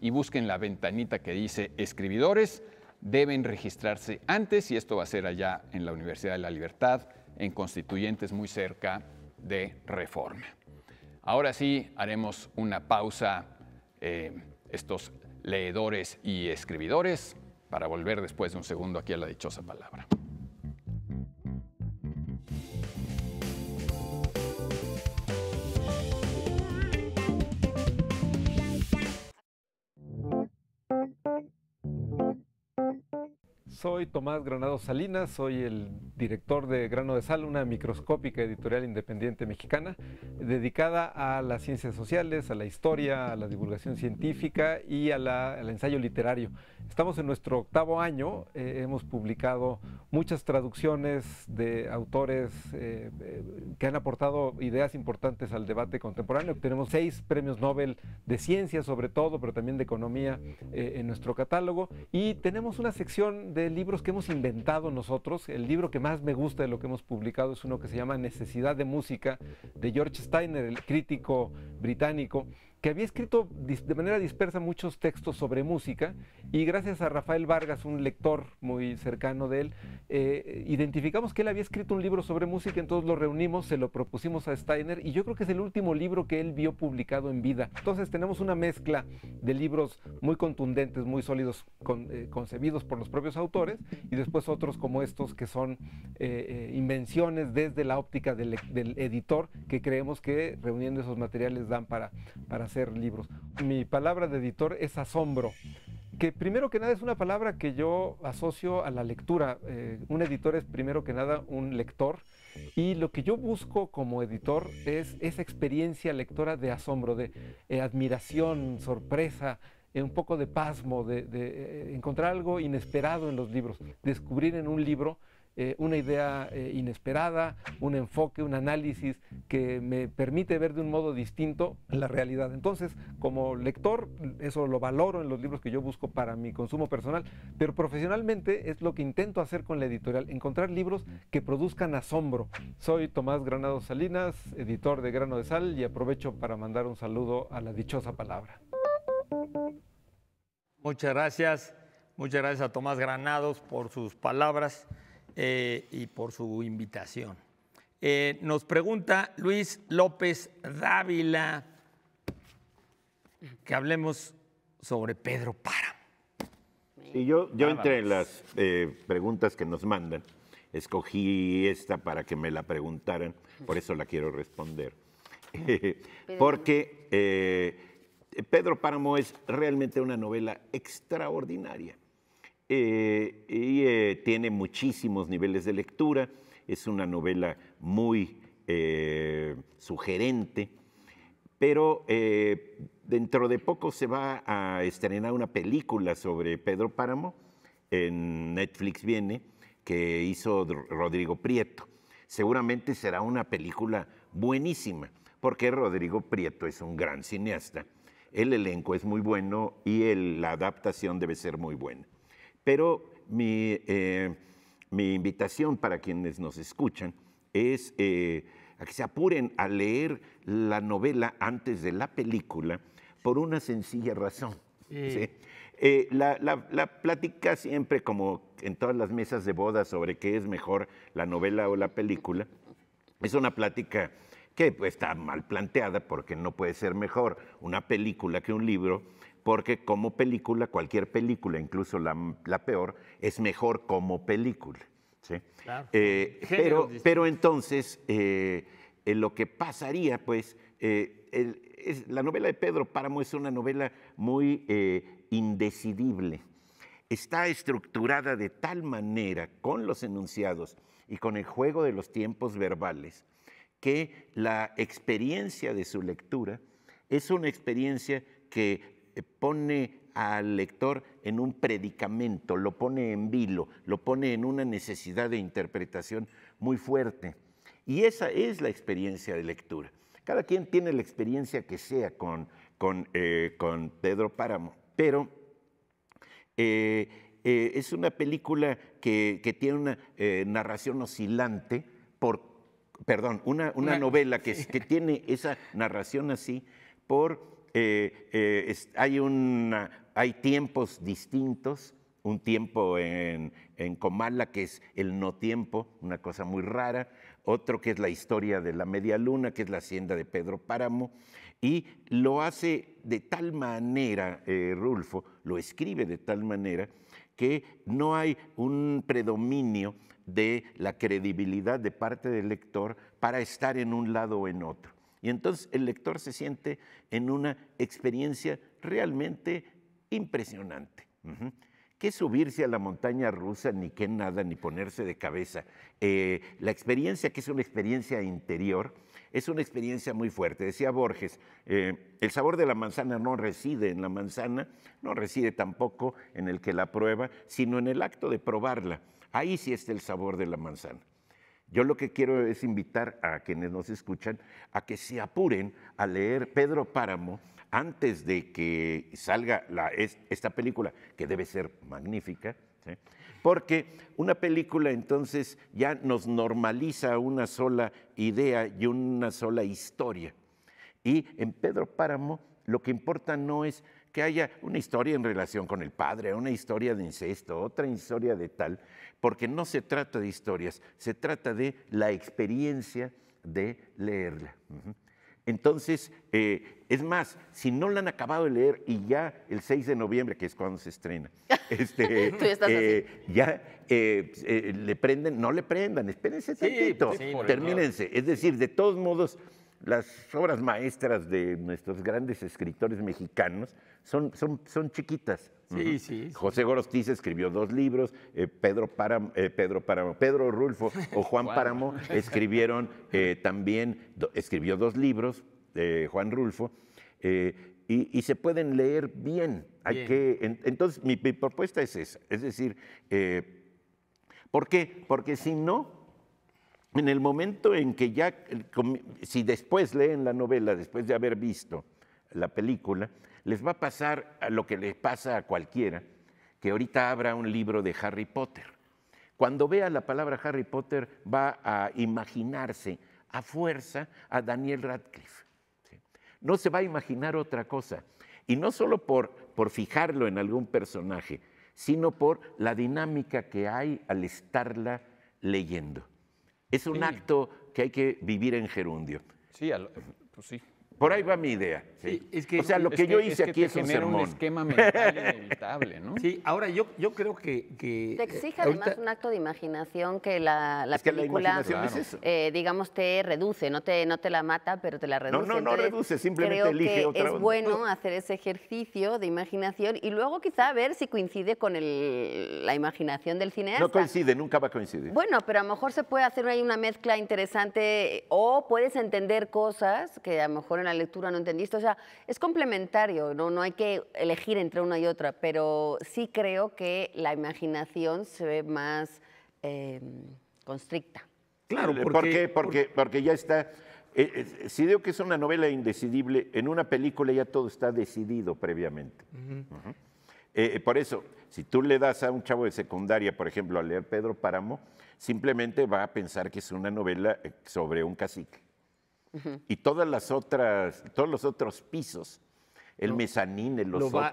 y busquen la ventanita que dice escribidores. Deben registrarse antes y esto va a ser allá en la Universidad de la Libertad, en Constituyentes, muy cerca de reforma. Ahora sí haremos una pausa, eh, estos leedores y escribidores, para volver después de un segundo aquí a la dichosa palabra. Soy Tomás Granado Salinas, soy el director de Grano de Sal, una microscópica editorial independiente mexicana dedicada a las ciencias sociales, a la historia, a la divulgación científica y a al ensayo literario. Estamos en nuestro octavo año, eh, hemos publicado muchas traducciones de autores eh, eh, que han aportado ideas importantes al debate contemporáneo. Tenemos seis premios Nobel de ciencia sobre todo, pero también de economía eh, en nuestro catálogo. Y tenemos una sección de libros que hemos inventado nosotros. El libro que más me gusta de lo que hemos publicado es uno que se llama Necesidad de Música de George Steiner, el crítico británico que había escrito de manera dispersa muchos textos sobre música y gracias a Rafael Vargas, un lector muy cercano de él, eh, identificamos que él había escrito un libro sobre música, entonces lo reunimos, se lo propusimos a Steiner y yo creo que es el último libro que él vio publicado en vida. Entonces tenemos una mezcla de libros muy contundentes, muy sólidos, eh, concebidos por los propios autores y después otros como estos que son eh, invenciones desde la óptica del, editor que creemos que reuniendo esos materiales dan para, para hacer libros. Mi palabra de editor es asombro, que primero que nada es una palabra que yo asocio a la lectura. Eh, un editor es primero que nada un lector y lo que yo busco como editor es esa experiencia lectora de asombro, de eh, admiración, sorpresa, eh, un poco de pasmo, de, encontrar algo inesperado en los libros, descubrir en un libro eh, una idea eh, inesperada, un enfoque, un análisis que me permite ver de un modo distinto la realidad. Entonces, como lector, eso lo valoro en los libros que yo busco para mi consumo personal, pero profesionalmente es lo que intento hacer con la editorial, encontrar libros que produzcan asombro. Soy Tomás Granados Salinas, editor de Grano de Sal, y aprovecho para mandar un saludo a la dichosa palabra. Muchas gracias, muchas gracias a Tomás Granados por sus palabras. Eh, y por su invitación. Eh, nos pregunta Luis López Dávila que hablemos sobre Pedro Páramo. yo, entre las eh, preguntas que nos mandan, escogí esta para que me la preguntaran, por eso la quiero responder. Porque Pedro Páramo es realmente una novela extraordinaria. Eh, y eh, tiene muchísimos niveles de lectura. Es una novela muy eh, sugerente, pero dentro de poco se va a estrenar una película sobre Pedro Páramo, en Netflix viene, que hizo Rodrigo Prieto. Seguramente será una película buenísima, porque Rodrigo Prieto es un gran cineasta. El elenco es muy bueno y la adaptación debe ser muy buena. Pero eh, mi, invitación para quienes nos escuchan es eh, que se apuren a leer la novela antes de la película por una sencilla razón. Eh, la, plática siempre, como en todas las mesas de boda, sobre qué es mejor, la novela o la película, es una plática que pues, está mal planteada porque no puede ser mejor una película que un libro, porque como película, cualquier película, incluso la, peor, es mejor como película. Eh, pero, pero, entonces, eh, lo que pasaría, pues, eh, la novela de Pedro Páramo es una novela muy indecidible. Está estructurada de tal manera con los enunciados y con el juego de los tiempos verbales que la experiencia de su lectura es una experiencia que eh, pone al lector en un predicamento, lo pone en vilo, lo pone en una necesidad de interpretación muy fuerte. Y esa es la experiencia de lectura. Cada quien tiene la experiencia que sea con, con, eh, Pedro Páramo, pero eh, es una película que, tiene una narración oscilante, por, perdón, una, novela que, que tiene esa narración así por eh, eh, hay, tiempos distintos, un tiempo en, Comala que es el no tiempo, una cosa muy rara, otro que es la historia de la media luna, que es la hacienda de Pedro Páramo, y lo hace de tal manera, eh, Rulfo, lo escribe de tal manera, que no hay un predominio de la credibilidad de parte del lector para estar en un lado o en otro. Y entonces el lector se siente en una experiencia realmente impresionante. Que subirse a la montaña rusa, ni qué nada, ni ponerse de cabeza? Eh, la experiencia, que es una experiencia interior, es una experiencia muy fuerte. Decía Borges, eh, el sabor de la manzana no reside en la manzana, no reside tampoco en el que la prueba, sino en el acto de probarla. Ahí sí está el sabor de la manzana. Yo lo que quiero es invitar a quienes nos escuchan a que se apuren a leer Pedro Páramo antes de que salga esta película, que debe ser magnífica, porque una película entonces ya nos normaliza una sola idea y una sola historia. Y en Pedro Páramo lo que importa no es que haya una historia en relación con el padre, una historia de incesto, otra historia de tal, porque no se trata de historias, se trata de la experiencia de leerla. Entonces, eh, es más, si no la han acabado de leer y ya el 6 de noviembre, que es cuando se estrena, este, ya eh, eh, le prenden, no le prendan, espérense un tantito, termínense. Es decir, de todos modos, las obras maestras de nuestros grandes escritores mexicanos son, son, son chiquitas. Sí, sí, José Gorostiz escribió dos libros, eh, Pedro, eh, Pedro, Rulfo o Juan Páramo escribieron eh, también, escribió dos libros, Juan Rulfo, y, se pueden leer bien. Hay Que, entonces, mi, propuesta es esa, es decir, ¿por qué? Porque si no, en el momento en que ya, eh, si después leen la novela, después de haber visto la película, les va a pasar a lo que les pasa a cualquiera, que ahorita abra un libro de Harry Potter. Cuando vea la palabra Harry Potter va a imaginarse a fuerza a Daniel Radcliffe. No se va a imaginar otra cosa. Y no solo por fijarlo en algún personaje, sino por la dinámica que hay al estarla leyendo. Es un acto que hay que vivir en gerundio. Sí, pues sí. Por ahí va mi idea. ¿sí? es que, o sea, lo que, yo hice aquí es un un esquema mental inevitable, ¿no? Sí, ahora yo, yo creo que... te exige además un acto de imaginación que la, la película, eh, digamos, te reduce, no te, no te la mata, pero te la reduce. No, no, no reduce, simplemente creo elige que es bueno hacer ese ejercicio de imaginación y luego quizá ver si coincide con la imaginación del cineasta. No coincide, nunca va a coincidir. Bueno, pero a lo mejor se puede hacer ahí una mezcla interesante o puedes entender cosas que a lo mejor en la lectura, no entendiste. O sea, es complementario, ¿no? no hay que elegir entre una y otra, pero sí creo que la imaginación se ve más eh, constricta. Claro, porque, Porque, ya está... Eh, eh, si digo que es una novela indecidible, en una película ya todo está decidido previamente. por eso, si tú le das a un chavo de secundaria, por ejemplo, a leer Pedro Páramo, simplemente va a pensar que es una novela sobre un cacique y todas las otras, todos los otros pisos. El mezanín, los las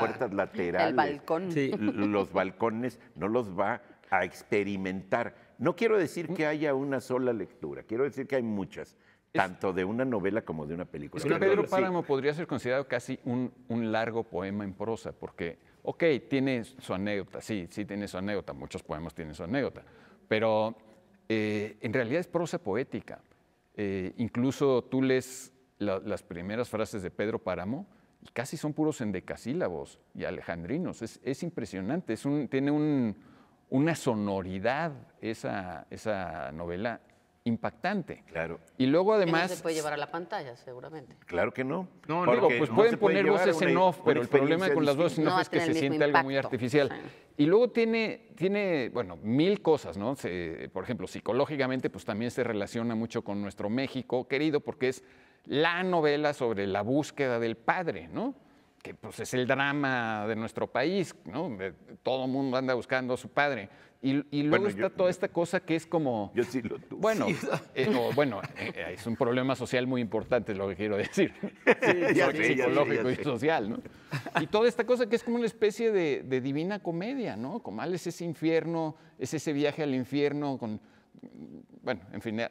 puertas laterales, el balcón. los balcones, no los va a experimentar. No quiero decir que haya una sola lectura, quiero decir que hay muchas, tanto de una novela como de una película. Es Pedro Páramo podría ser considerado casi un, largo poema en prosa, porque, ok, tiene su anécdota, sí, sí tiene su anécdota, muchos poemas tienen su anécdota, pero eh, en realidad es prosa poética. Eh, incluso tú lees las primeras frases de Pedro Páramo y casi son puros endecasílabos y alejandrinos. Es, impresionante, tiene una sonoridad esa, esa novela impactante. Claro. Y luego además. no se puede llevar a la pantalla, seguramente. Claro que no. No, pues, no, pues pueden poner voces en off, pero el problema con las voces en off es que se siente algo muy artificial. Y luego tiene, tiene, bueno, mil cosas, ¿no? Se, por ejemplo, psicológicamente, pues también se relaciona mucho con nuestro México querido, porque es la novela sobre la búsqueda del padre, ¿no? que pues, es el drama de nuestro país, ¿no? Todo mundo anda buscando a su padre. Y, luego está toda esta cosa que es como... Bueno, eh, bueno eh, es un problema social muy importante, lo que quiero decir. psicológico y social, ¿no? Y toda esta cosa que es como una especie de, divina comedia, ¿no? Comales es ese infierno, es ese viaje al infierno con bueno, en fin, ya,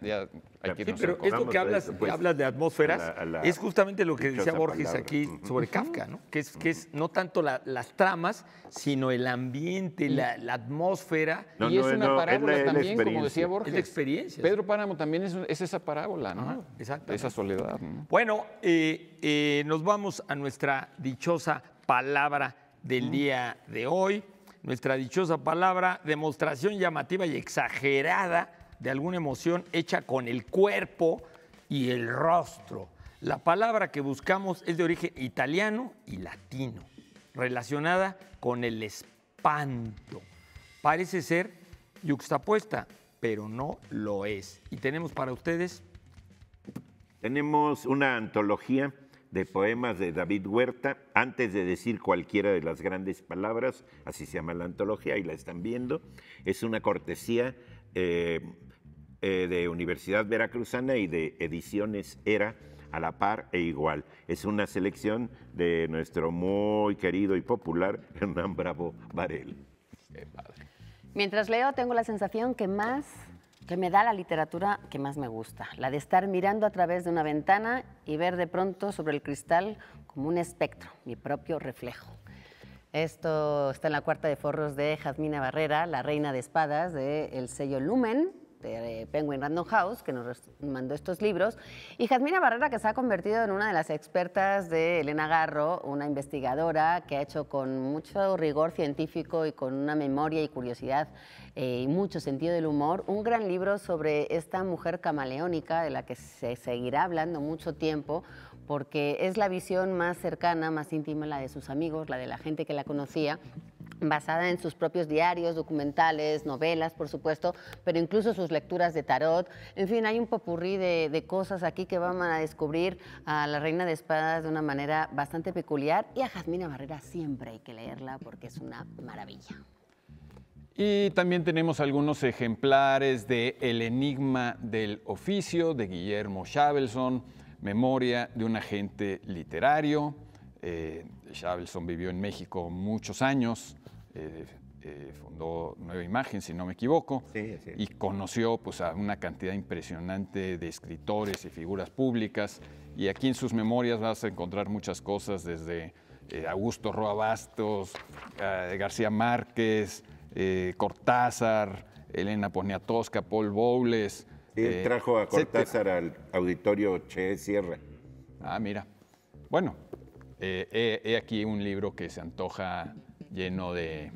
hay que sí, pero esto que hablas, pues. hablas de atmósferas es justamente lo que decía Borges aquí sobre Kafka, ¿no? Que es, que es no tanto las tramas, sino el ambiente, la, atmósfera. y es una parábola también, como decía Borges. Es la experiencia. Pedro Páramo también es, es esa parábola, ¿no? Exacto. Esa soledad. Bueno, eh, eh, nos vamos a nuestra dichosa palabra del día de hoy nuestra dichosa palabra, demostración llamativa y exagerada de alguna emoción hecha con el cuerpo y el rostro. La palabra que buscamos es de origen italiano y latino, relacionada con el espanto. Parece ser yuxtapuesta, pero no lo es. Y tenemos para ustedes... Tenemos una antología de poemas de David Huerta, antes de decir cualquiera de las grandes palabras, así se llama la antología, y la están viendo, es una cortesía eh, eh, de Universidad Veracruzana y de Ediciones Era a la par e igual. Es una selección de nuestro muy querido y popular Hernán Bravo Varela. Mientras leo, tengo la sensación que más que me da la literatura que más me gusta, la de estar mirando a través de una ventana y ver de pronto sobre el cristal como un espectro, mi propio reflejo. Esto está en la cuarta de forros de Jazmina Barrera, la reina de espadas del sello Lumen, de este, eh, Penguin Random House, que nos mandó estos libros, y Jazmina Barrera, que se ha convertido en una de las expertas de Elena Garro, una investigadora que ha hecho con mucho rigor científico y con una memoria y curiosidad eh, y mucho sentido del humor, un gran libro sobre esta mujer camaleónica de la que se seguirá hablando mucho tiempo, porque es la visión más cercana, más íntima, la de sus amigos, la de la gente que la conocía basada en sus propios diarios, documentales, novelas, por supuesto, pero incluso sus lecturas de tarot. En fin, hay un popurrí de, cosas aquí que van a descubrir a la Reina de Espadas de una manera bastante peculiar y a Jazmina Barrera siempre hay que leerla porque es una maravilla. Y también tenemos algunos ejemplares de El Enigma del Oficio de Guillermo Chavelson, Memoria de un agente literario, eh, Abelson vivió en México muchos años, eh, eh, fundó Nueva Imagen, si no me equivoco, y conoció pues, a una cantidad impresionante de escritores y figuras públicas. Y aquí en sus memorias vas a encontrar muchas cosas, desde eh, Augusto Roa Bastos, García Márquez, Cortázar, Elena Poniatowska, Paul Bowles. Sí, trajo a Cortázar al auditorio Che Sierra. Ah, mira. Bueno, eh, he, aquí un libro que se antoja lleno de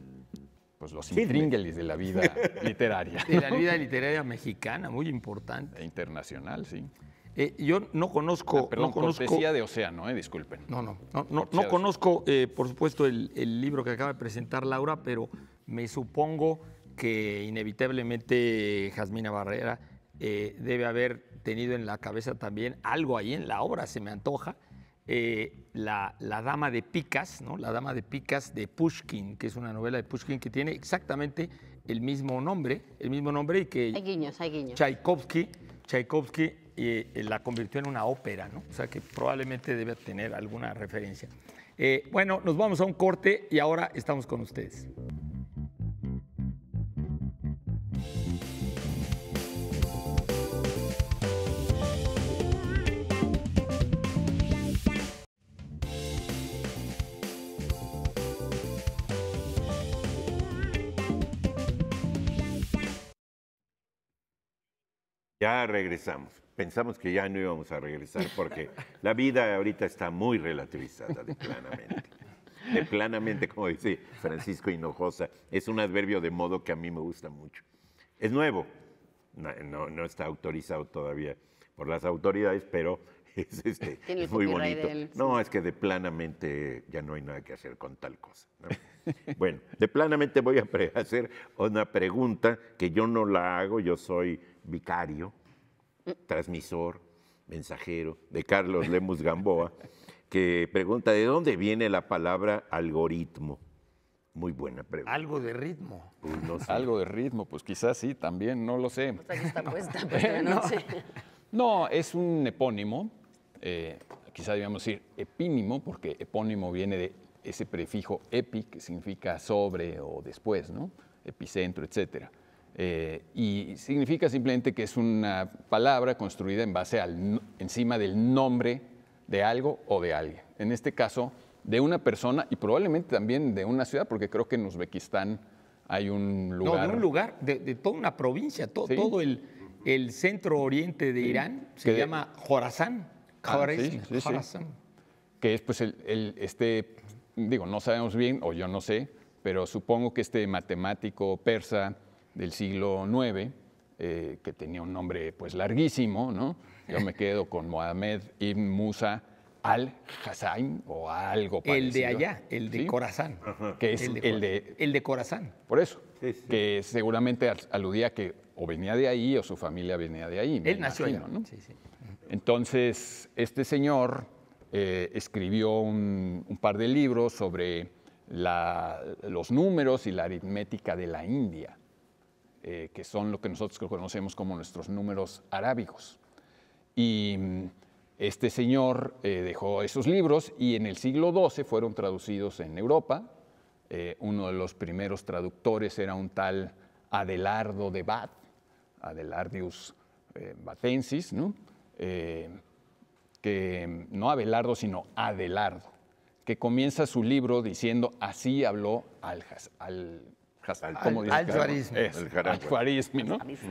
pues, los intríngulis de la vida literaria. De la vida literaria mexicana, muy importante. E internacional, sí. Eh, yo no conozco. Ah, perdón, no cortesía de Océano, eh, disculpen. No, no, no, conozco, eh, por supuesto, el, el, libro que acaba de presentar Laura, pero me supongo que inevitablemente Jasmina Barrera debe haber tenido en la cabeza también algo ahí en la obra, se me antoja. Eh, la, Dama de Picas, ¿no? La Dama de Picas de Pushkin, que es una novela de Pushkin que tiene exactamente el mismo nombre, el mismo nombre y que hay guiños, Tchaikovsky, Tchaikovsky eh, la convirtió en una ópera, ¿no? O sea que probablemente debe tener alguna referencia. Eh, bueno, nos vamos a un corte y ahora estamos con ustedes. Ya regresamos. Pensamos que ya no íbamos a regresar porque la vida ahorita está muy relativizada, de planamente. De planamente, como dice Francisco Hinojosa. Es un adverbio de modo que a mí me gusta mucho. Es nuevo. No, está autorizado todavía por las autoridades, pero es, este, muy bonito. No, es que de planamente ya no hay nada que hacer con tal cosa. bueno, de planamente voy a hacer una pregunta que yo no la hago, yo soy vicario, transmisor, mensajero de Carlos Lemus Gamboa, que pregunta, ¿de dónde viene la palabra algoritmo? Muy buena pregunta. Algo de ritmo. Algo de ritmo, pues quizás sí, también, no lo sé. Pues está puesta, pues, eh, no. es un epónimo, eh, quizás debíamos decir epínimo, porque epónimo viene de ese prefijo epi, que significa sobre o después, ¿no? Epicentro, etcétera. Eh, y significa simplemente que es una palabra construida en base al, encima del nombre de algo o de alguien. En este caso, de una persona y probablemente también de una ciudad, porque creo que en Uzbekistán hay un lugar. No, de un lugar, de, toda una provincia, todo el, centro oriente de Irán se llama Jorazán. Ah, sí, que es pues este, digo, no sabemos bien, o yo no sé, pero supongo que este matemático persa del siglo IX, eh, que tenía un nombre pues larguísimo, ¿no? Yo me quedo con Mohamed Ibn Musa al Hassan o algo parecido. El de allá, el de Corazán. Que es el de, el de, Corazán. Por eso. Que seguramente aludía que o venía de ahí o su familia venía de ahí. Él nació ¿no? Sí, Entonces, este señor eh, escribió un, par de libros sobre los números y la aritmética de la India. Eh, que son lo que nosotros conocemos como nuestros números arábigos. Y mm, este señor eh, dejó esos libros y en el siglo XII fueron traducidos en Europa. Eh, uno de los primeros traductores era un tal Adelardo de Bath, Adelardius Batensis, ¿no? que mm, no Abelardo, sino Adelardo, que comienza su libro diciendo, así habló Aljas, al al, ¿no?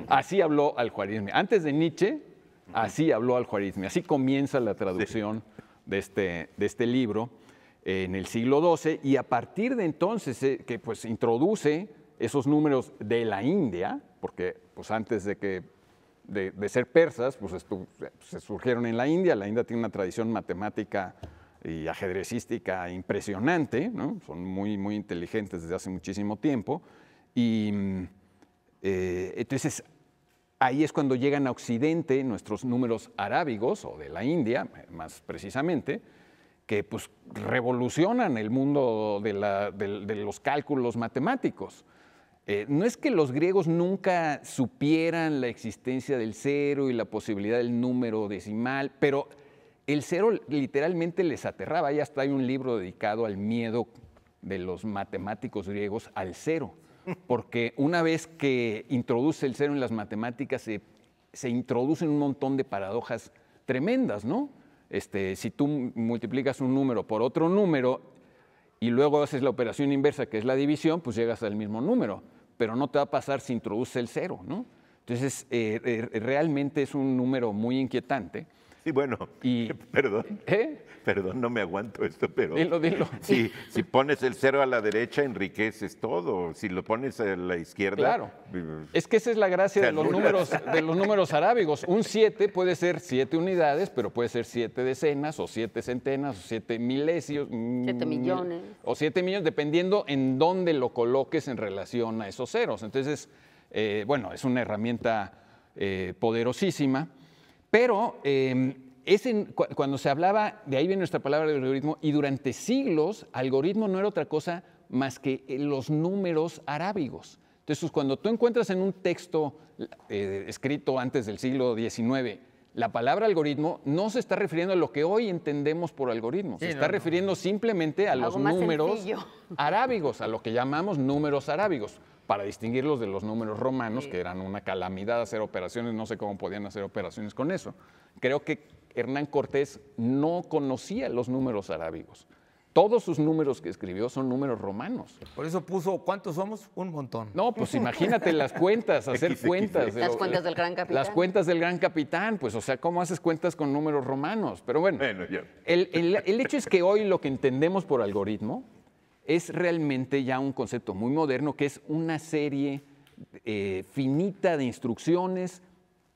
Así habló al juarismi. Antes de Nietzsche, así habló al juarismi. Así comienza la traducción de, este, de este libro en el siglo XII y a partir de entonces eh, que pues introduce esos números de la India, porque pues antes de que de, ser persas, pues, pues, se surgieron en la India. La India tiene una tradición matemática y ajedrecística impresionante, son muy, muy inteligentes desde hace muchísimo tiempo. Y eh, entonces ahí es cuando llegan a Occidente nuestros números arábigos o de la India, más precisamente, que pues revolucionan el mundo de, los cálculos matemáticos. Eh, no es que los griegos nunca supieran la existencia del cero y la posibilidad del número decimal, pero el cero literalmente les aterraba. Ya hasta hay un libro dedicado al miedo de los matemáticos griegos al cero, porque una vez que introduce el cero en las matemáticas se, se introducen un montón de paradojas tremendas, ¿no? Este, si tú multiplicas un número por otro número y luego haces la operación inversa, que es la división, pues llegas al mismo número, pero no te va a pasar si introduce el cero, ¿no? Entonces, eh, eh, realmente es un número muy inquietante. Y bueno, perdón, perdón, no me aguanto esto, pero Si, si, pones el cero a la derecha, enriqueces todo, si lo pones a la izquierda... Claro, pues, es que esa es la gracia de los, números, de los números arábigos, un 7 puede ser 7 unidades, pero puede ser 7 decenas, o 7 centenas, o 7 milesios... 7 mm, millones. O 7 millones, dependiendo en dónde lo coloques en relación a esos ceros, entonces, eh, bueno, es una herramienta eh, poderosísima. Pero em, cuando se hablaba, de ahí viene nuestra palabra de algoritmo, y durante siglos, algoritmo no era otra cosa más que eh, los números arábigos. Entonces, cuando tú encuentras en un texto eh, escrito antes del siglo XIX, la palabra algoritmo no se está refiriendo a lo que hoy entendemos por algoritmo, se está refiriendo simplemente a los números arábigos, a lo que llamamos números arábigos para distinguirlos de los números romanos, que eran una calamidad hacer operaciones, no sé cómo podían hacer operaciones con eso. Creo que Hernán Cortés no conocía los números arábigos. Todos sus números que escribió son números romanos. Por eso puso, ¿cuántos somos? Un montón. No, pues imagínate las cuentas, hacer cuentas. las cuentas del gran capitán. Las cuentas del gran capitán, pues o sea, ¿cómo haces cuentas con números romanos? Pero bueno, el, el hecho es que hoy lo que entendemos por algoritmo es realmente ya un concepto muy moderno que es una serie eh, finita de instrucciones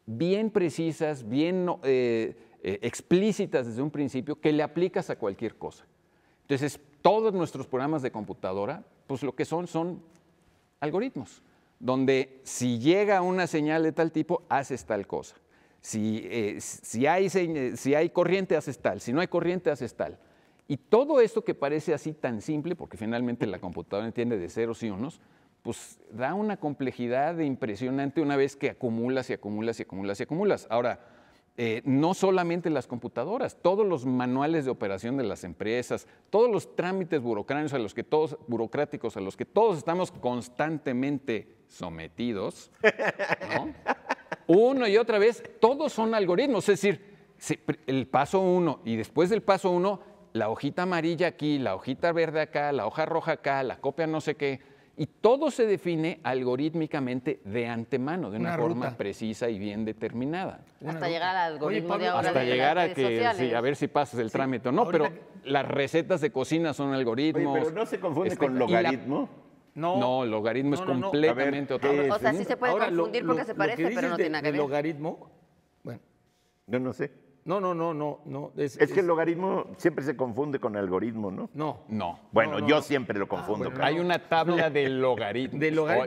bien precisas, bien eh, eh, explícitas desde un principio, que le aplicas a cualquier cosa. Entonces, todos nuestros programas de computadora, pues lo que son son algoritmos, donde si llega una señal de tal tipo, haces tal cosa. Si, hay, si hay corriente, haces tal. Si no hay corriente, haces tal. Y todo esto que parece así tan simple, porque finalmente la computadora entiende de ceros y unos, pues da una complejidad impresionante una vez que acumulas y acumulas y acumulas y acumulas. Ahora, eh, no solamente las computadoras, todos los manuales de operación de las empresas, todos los trámites burocráticos a los que todos, estamos constantemente sometidos, uno y otra vez, todos son algoritmos, es decir, el paso uno y después del paso uno la hojita amarilla aquí, la hojita verde acá, la hoja roja acá, la copia no sé qué. Y todo se define algorítmicamente de antemano, de una, forma precisa y bien determinada. Hasta llegar al algoritmo de ahora. Hasta llegar a que, a ver si pasas el trámite o no, pero las recetas de cocina son algoritmos. pero no se confunde con logaritmo. No, no, logaritmo es completamente otra cosa. O sea, sí se puede confundir porque se parece, pero no tiene nada que ver. logaritmo, bueno, yo no sé. No, no, no, no, no. Es, que el logaritmo siempre se confunde con el algoritmo, ¿no? No. No. Bueno, yo siempre lo confundo. Ah, hay una tabla de logaritmo.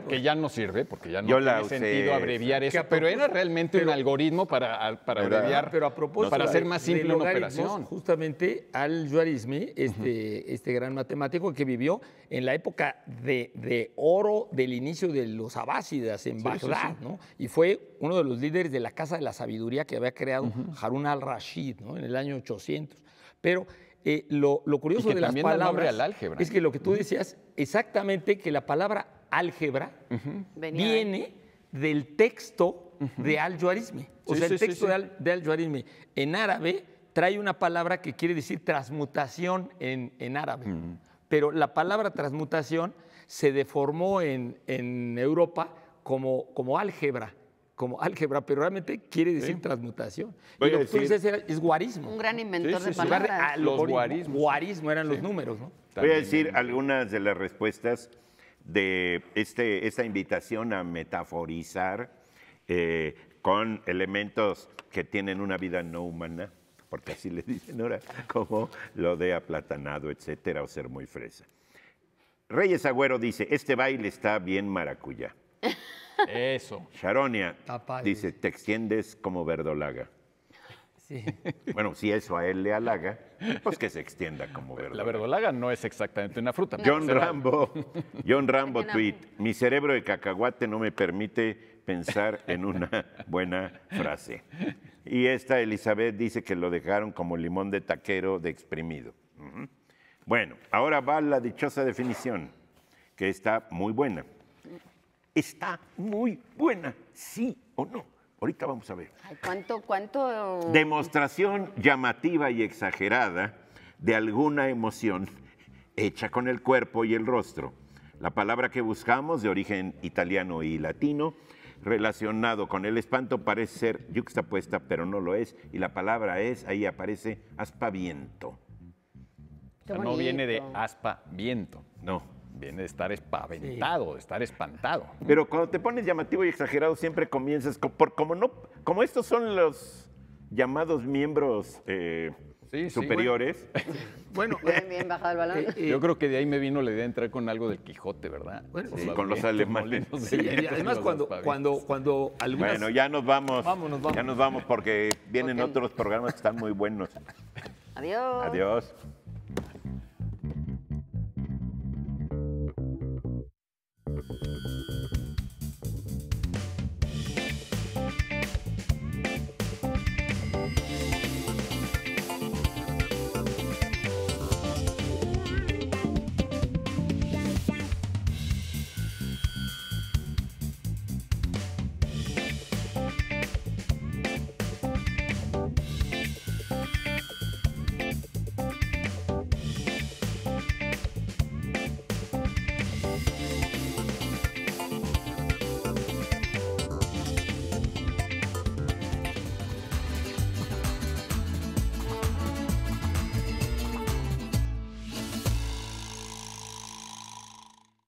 que ya no sirve, porque ya no tiene sentido abreviar eso, pero era realmente un algoritmo para, para abreviar, ah, pero a propósito, para hacer más simple una operación. Justamente al Juarizmi, este, este gran matemático que vivió en la época de, oro del inicio de los abásidas en Bagdad, ¿no? Y fue uno de los líderes de la Casa de la Sabiduría que había creado Harun al Rashid, ¿no? en el año 800. Pero eh, lo, curioso de las palabras álgebra. es que lo que tú decías, exactamente que la palabra álgebra viene del texto de Al-Juarizmi. O sea, el texto de al en árabe trae una palabra que quiere decir transmutación en, árabe. Pero la palabra transmutación se deformó en, en Europa como, como álgebra como álgebra, pero realmente quiere decir transmutación. es guarismo. Un gran inventor de palabras. Ah, los guarismos. Guarismo eran los números, ¿no? Voy a decir algunas de las respuestas de este, esta invitación a metaforizar eh, con elementos que tienen una vida no humana, porque así le dicen ahora, como lo de aplatanado, etcétera, o ser muy fresa. Reyes Agüero dice, este baile está bien maracuyá. Eso. Sharonia dice, te extiendes como verdolaga. Sí. Bueno, si eso a él le halaga, pues que se extienda como verdolaga. La verdolaga no es exactamente una fruta. John Rambo, John Rambo tweet, mi cerebro de cacahuate no me permite pensar en una buena frase. Y esta Elizabeth dice que lo dejaron como limón de taquero de exprimido. Bueno, ahora va la dichosa definición, que está muy buena está muy buena, sí o no. Ahorita vamos a ver. ¿Cuánto, cuánto? Demostración llamativa y exagerada de alguna emoción hecha con el cuerpo y el rostro. La palabra que buscamos, de origen italiano y latino, relacionado con el espanto, parece ser yuxtapuesta, pero no lo es. Y la palabra es, ahí aparece aspaviento. Ah, no viene de aspa, viento. No, viene de estar espaventado, de estar espantado. Pero cuando te pones llamativo y exagerado, siempre comienzas, por, como, no, como estos son los llamados miembros eh, superiores. bueno, bien, balón. Eh, eh, yo creo que de ahí me vino la idea de entrar con algo del Quijote, ¿verdad? con los alemanes. además, cuando, cuando, cuando algunas... Bueno, ya nos vamos. Ya nos vamos porque vienen otros programas que están muy buenos. Adiós. Adiós.